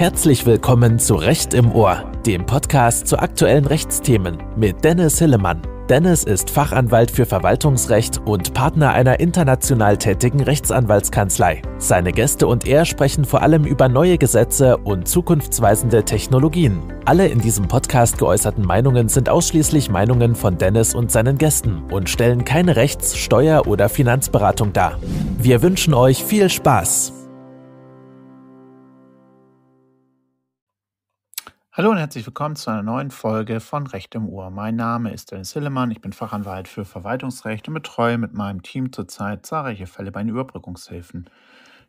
Herzlich willkommen zu Recht im Ohr, dem Podcast zu aktuellen Rechtsthemen mit Dennis Hillemann. Dennis ist Fachanwalt für Verwaltungsrecht und Partner einer international tätigen Rechtsanwaltskanzlei. Seine Gäste und er sprechen vor allem über neue Gesetze und zukunftsweisende Technologien. Alle in diesem Podcast geäußerten Meinungen sind ausschließlich Meinungen von Dennis und seinen Gästen und stellen keine Rechts-, Steuer- oder Finanzberatung dar. Wir wünschen euch viel Spaß! Hallo und herzlich willkommen zu einer neuen Folge von Recht im Ohr. Mein Name ist Dennis Hillemann, ich bin Fachanwalt für Verwaltungsrecht und betreue mit meinem Team zurzeit zahlreiche Fälle bei den Überbrückungshilfen.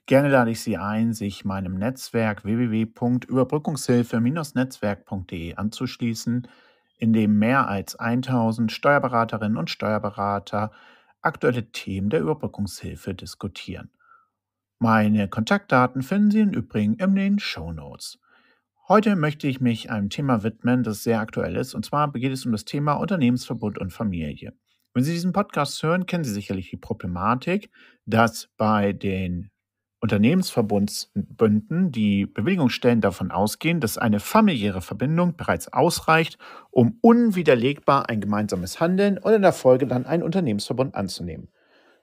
Gerne lade ich Sie ein, sich meinem Netzwerk www.überbrückungshilfe-netzwerk.de anzuschließen, in dem mehr als 1000 Steuerberaterinnen und Steuerberater aktuelle Themen der Überbrückungshilfe diskutieren. Meine Kontaktdaten finden Sie im Übrigen in den Show Notes. Heute möchte ich mich einem Thema widmen, das sehr aktuell ist, und zwar geht es um das Thema Unternehmensverbund und Familie. Wenn Sie diesen Podcast hören, kennen Sie sicherlich die Problematik, dass bei den Unternehmensverbundsbünden die Bewilligungsstellen davon ausgehen, dass eine familiäre Verbindung bereits ausreicht, um unwiderlegbar ein gemeinsames Handeln und in der Folge dann einen Unternehmensverbund anzunehmen.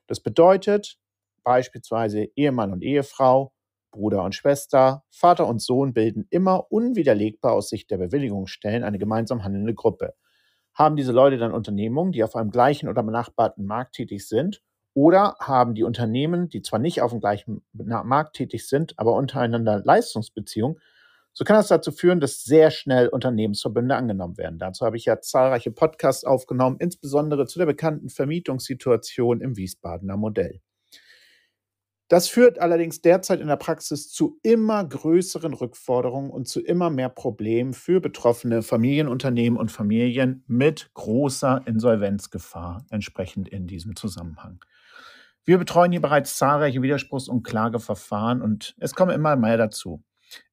Das bedeutet beispielsweise Ehemann und Ehefrau Bruder und Schwester, Vater und Sohn bilden immer unwiderlegbar aus Sicht der Bewilligungsstellen eine gemeinsam handelnde Gruppe. Haben diese Leute dann Unternehmungen, die auf einem gleichen oder benachbarten Markt tätig sind? Oder haben die Unternehmen, die zwar nicht auf dem gleichen Markt tätig sind, aber untereinander Leistungsbeziehungen, so kann das dazu führen, dass sehr schnell Unternehmensverbünde angenommen werden. Dazu habe ich ja zahlreiche Podcasts aufgenommen, insbesondere zu der bekannten Vermietungssituation im Wiesbadener Modell. Das führt allerdings derzeit in der Praxis zu immer größeren Rückforderungen und zu immer mehr Problemen für betroffene Familienunternehmen und Familien mit großer Insolvenzgefahr entsprechend in diesem Zusammenhang. Wir betreuen hier bereits zahlreiche Widerspruchs- und Klageverfahren und es kommen immer mehr dazu.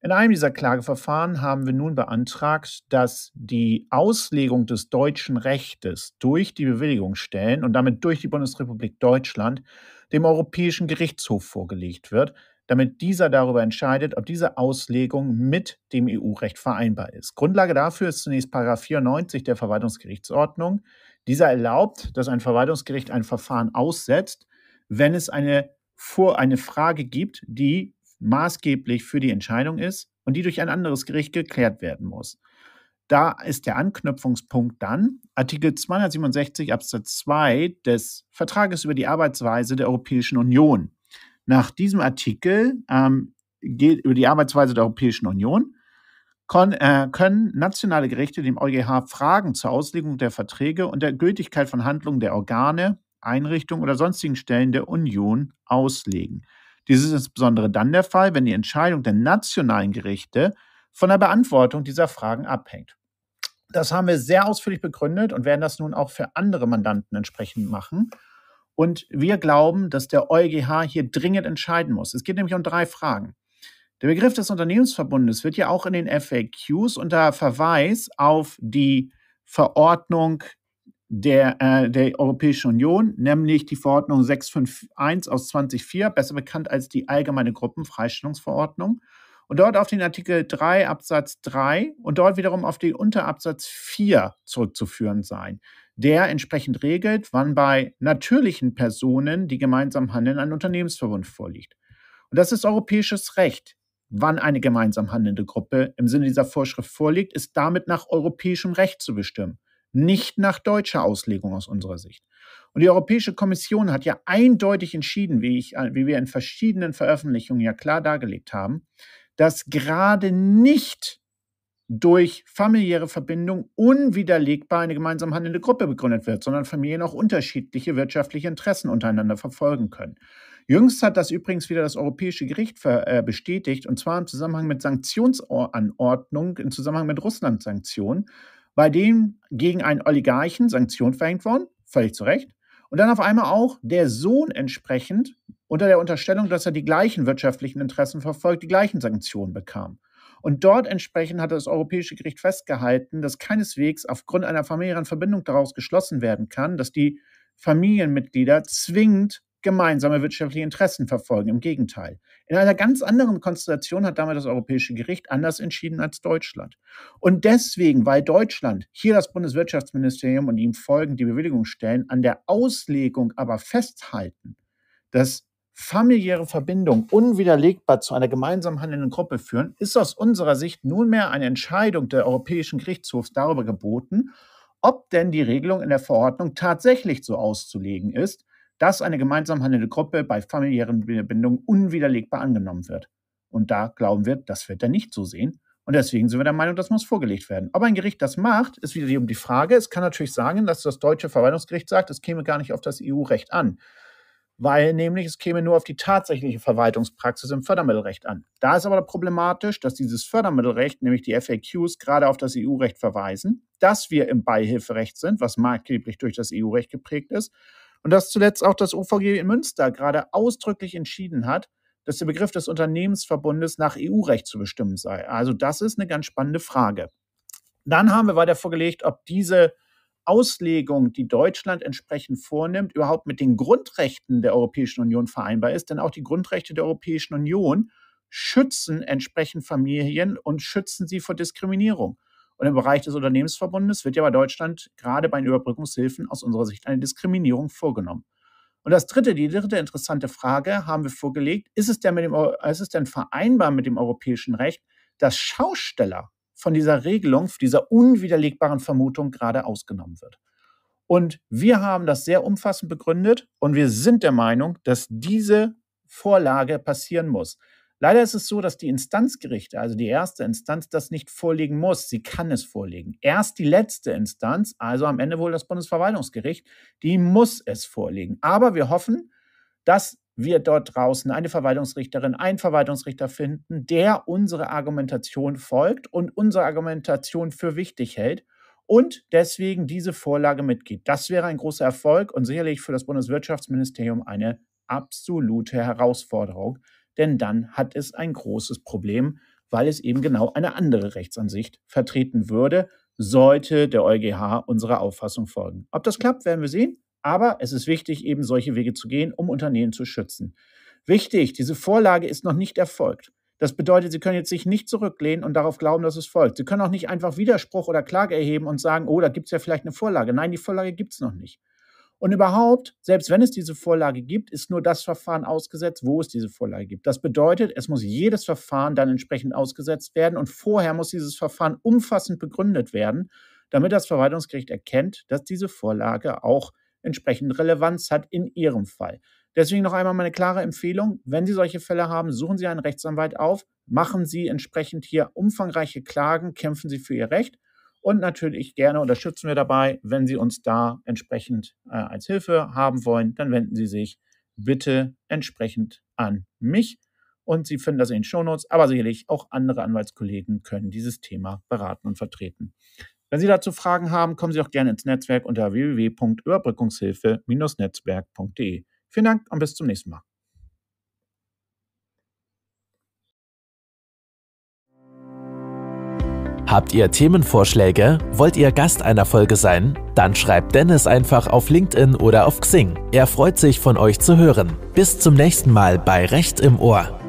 In einem dieser Klageverfahren haben wir nun beantragt, dass die Auslegung des deutschen Rechtes durch die Bewilligungsstellen und damit durch die Bundesrepublik Deutschland dem Europäischen Gerichtshof vorgelegt wird, damit dieser darüber entscheidet, ob diese Auslegung mit dem EU-Recht vereinbar ist. Grundlage dafür ist zunächst 94 der Verwaltungsgerichtsordnung. Dieser erlaubt, dass ein Verwaltungsgericht ein Verfahren aussetzt, wenn es eine, vor eine Frage gibt, die maßgeblich für die Entscheidung ist und die durch ein anderes Gericht geklärt werden muss. Da ist der Anknüpfungspunkt dann Artikel 267 Absatz 2 des Vertrages über die Arbeitsweise der Europäischen Union. Nach diesem Artikel ähm, geht über die Arbeitsweise der Europäischen Union äh, können nationale Gerichte dem EuGH Fragen zur Auslegung der Verträge und der Gültigkeit von Handlungen der Organe, Einrichtungen oder sonstigen Stellen der Union auslegen. Dies ist insbesondere dann der Fall, wenn die Entscheidung der nationalen Gerichte von der Beantwortung dieser Fragen abhängt. Das haben wir sehr ausführlich begründet und werden das nun auch für andere Mandanten entsprechend machen. Und wir glauben, dass der EuGH hier dringend entscheiden muss. Es geht nämlich um drei Fragen. Der Begriff des Unternehmensverbundes wird ja auch in den FAQs unter Verweis auf die Verordnung der, äh, der Europäischen Union, nämlich die Verordnung 651 aus 2004, besser bekannt als die Allgemeine Gruppenfreistellungsverordnung. Und dort auf den Artikel 3 Absatz 3 und dort wiederum auf den Unterabsatz 4 zurückzuführen sein, der entsprechend regelt, wann bei natürlichen Personen, die gemeinsam handeln, ein Unternehmensverbund vorliegt. Und das ist europäisches Recht. Wann eine gemeinsam handelnde Gruppe im Sinne dieser Vorschrift vorliegt, ist damit nach europäischem Recht zu bestimmen. Nicht nach deutscher Auslegung aus unserer Sicht. Und die Europäische Kommission hat ja eindeutig entschieden, wie, ich, äh, wie wir in verschiedenen Veröffentlichungen ja klar dargelegt haben, dass gerade nicht durch familiäre Verbindung unwiderlegbar eine gemeinsam handelnde Gruppe begründet wird, sondern Familien auch unterschiedliche wirtschaftliche Interessen untereinander verfolgen können. Jüngst hat das übrigens wieder das Europäische Gericht äh, bestätigt, und zwar im Zusammenhang mit Sanktionsanordnung, im Zusammenhang mit Russland-Sanktionen, bei dem gegen einen Oligarchen Sanktionen verhängt worden, völlig zu Recht. Und dann auf einmal auch der Sohn entsprechend unter der Unterstellung, dass er die gleichen wirtschaftlichen Interessen verfolgt, die gleichen Sanktionen bekam. Und dort entsprechend hat das Europäische Gericht festgehalten, dass keineswegs aufgrund einer familiären Verbindung daraus geschlossen werden kann, dass die Familienmitglieder zwingend gemeinsame wirtschaftliche Interessen verfolgen. Im Gegenteil. In einer ganz anderen Konstellation hat damit das Europäische Gericht anders entschieden als Deutschland. Und deswegen, weil Deutschland hier das Bundeswirtschaftsministerium und ihm folgend die Bewilligung stellen, an der Auslegung aber festhalten, dass familiäre Verbindungen unwiderlegbar zu einer gemeinsam handelnden Gruppe führen, ist aus unserer Sicht nunmehr eine Entscheidung der Europäischen Gerichtshofs darüber geboten, ob denn die Regelung in der Verordnung tatsächlich so auszulegen ist, dass eine gemeinsam handelnde Gruppe bei familiären Bindungen unwiderlegbar angenommen wird. Und da glauben wir, das wird er nicht so sehen. Und deswegen sind wir der Meinung, das muss vorgelegt werden. Ob ein Gericht das macht, ist wieder die Frage. Es kann natürlich sagen, dass das deutsche Verwaltungsgericht sagt, es käme gar nicht auf das EU-Recht an. Weil nämlich es käme nur auf die tatsächliche Verwaltungspraxis im Fördermittelrecht an. Da ist aber problematisch, dass dieses Fördermittelrecht, nämlich die FAQs, gerade auf das EU-Recht verweisen, dass wir im Beihilferecht sind, was maßgeblich durch das EU-Recht geprägt ist und dass zuletzt auch das OVG in Münster gerade ausdrücklich entschieden hat, dass der Begriff des Unternehmensverbundes nach EU-Recht zu bestimmen sei. Also das ist eine ganz spannende Frage. Dann haben wir weiter vorgelegt, ob diese Auslegung, die Deutschland entsprechend vornimmt, überhaupt mit den Grundrechten der Europäischen Union vereinbar ist. Denn auch die Grundrechte der Europäischen Union schützen entsprechend Familien und schützen sie vor Diskriminierung. Und im Bereich des Unternehmensverbundes wird ja bei Deutschland gerade bei den Überbrückungshilfen aus unserer Sicht eine Diskriminierung vorgenommen. Und das dritte, die dritte interessante Frage haben wir vorgelegt, ist es denn, mit dem, ist es denn vereinbar mit dem europäischen Recht, dass Schausteller von dieser Regelung, von dieser unwiderlegbaren Vermutung gerade ausgenommen wird? Und wir haben das sehr umfassend begründet und wir sind der Meinung, dass diese Vorlage passieren muss. Leider ist es so, dass die Instanzgerichte, also die erste Instanz, das nicht vorlegen muss. Sie kann es vorlegen. Erst die letzte Instanz, also am Ende wohl das Bundesverwaltungsgericht, die muss es vorlegen. Aber wir hoffen, dass wir dort draußen eine Verwaltungsrichterin, einen Verwaltungsrichter finden, der unsere Argumentation folgt und unsere Argumentation für wichtig hält und deswegen diese Vorlage mitgeht. Das wäre ein großer Erfolg und sicherlich für das Bundeswirtschaftsministerium eine absolute Herausforderung denn dann hat es ein großes Problem, weil es eben genau eine andere Rechtsansicht vertreten würde, sollte der EuGH unserer Auffassung folgen. Ob das klappt, werden wir sehen, aber es ist wichtig, eben solche Wege zu gehen, um Unternehmen zu schützen. Wichtig, diese Vorlage ist noch nicht erfolgt. Das bedeutet, Sie können jetzt sich nicht zurücklehnen und darauf glauben, dass es folgt. Sie können auch nicht einfach Widerspruch oder Klage erheben und sagen, oh, da gibt es ja vielleicht eine Vorlage. Nein, die Vorlage gibt es noch nicht. Und überhaupt, selbst wenn es diese Vorlage gibt, ist nur das Verfahren ausgesetzt, wo es diese Vorlage gibt. Das bedeutet, es muss jedes Verfahren dann entsprechend ausgesetzt werden und vorher muss dieses Verfahren umfassend begründet werden, damit das Verwaltungsgericht erkennt, dass diese Vorlage auch entsprechend Relevanz hat in Ihrem Fall. Deswegen noch einmal meine klare Empfehlung, wenn Sie solche Fälle haben, suchen Sie einen Rechtsanwalt auf, machen Sie entsprechend hier umfangreiche Klagen, kämpfen Sie für Ihr Recht. Und natürlich gerne unterstützen wir dabei, wenn Sie uns da entsprechend äh, als Hilfe haben wollen, dann wenden Sie sich bitte entsprechend an mich. Und Sie finden das in den Shownotes, aber sicherlich auch andere Anwaltskollegen können dieses Thema beraten und vertreten. Wenn Sie dazu Fragen haben, kommen Sie auch gerne ins Netzwerk unter www.überbrückungshilfe-netzwerk.de. Vielen Dank und bis zum nächsten Mal. Habt ihr Themenvorschläge? Wollt ihr Gast einer Folge sein? Dann schreibt Dennis einfach auf LinkedIn oder auf Xing. Er freut sich, von euch zu hören. Bis zum nächsten Mal bei Recht im Ohr.